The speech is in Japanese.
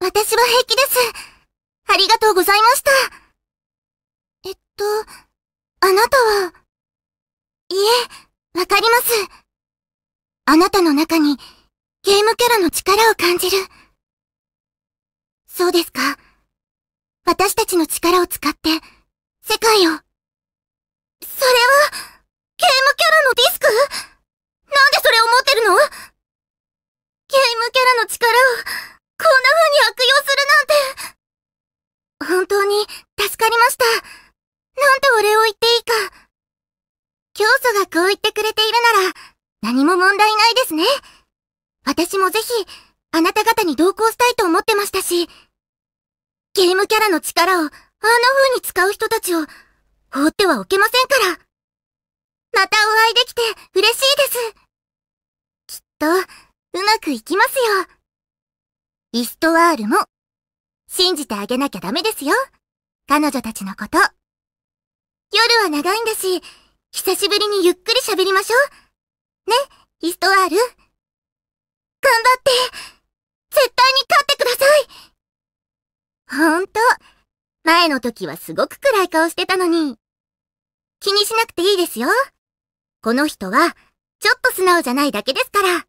私は平気です。ありがとうございました。えっと、あなたは、いえ、わかります。あなたの中に、ゲームキャラの力を感じる。そうですか。私たちの力を使って、世界を。それは、ゲームキャラのディスクなんでそれを持ってるのゲームキャラの力を、こんな風に悪用するなんて。本当に助かりました。なんてお礼を言っていいか。教祖がこう言ってくれているなら、何も問題ないですね。私もぜひ、あなた方に同行したいと思ってましたし、ゲームキャラの力をあんな風に使う人たちを放ってはおけませんから。またお会いできて嬉しいです。きっと、うまくいきますよ。イストワールも、信じてあげなきゃダメですよ。彼女たちのこと。夜は長いんだし、久しぶりにゆっくり喋りましょう。ね、イストワール。頑張って絶対に勝ってくださいほんと、前の時はすごく暗い顔してたのに。気にしなくていいですよ。この人は、ちょっと素直じゃないだけですから。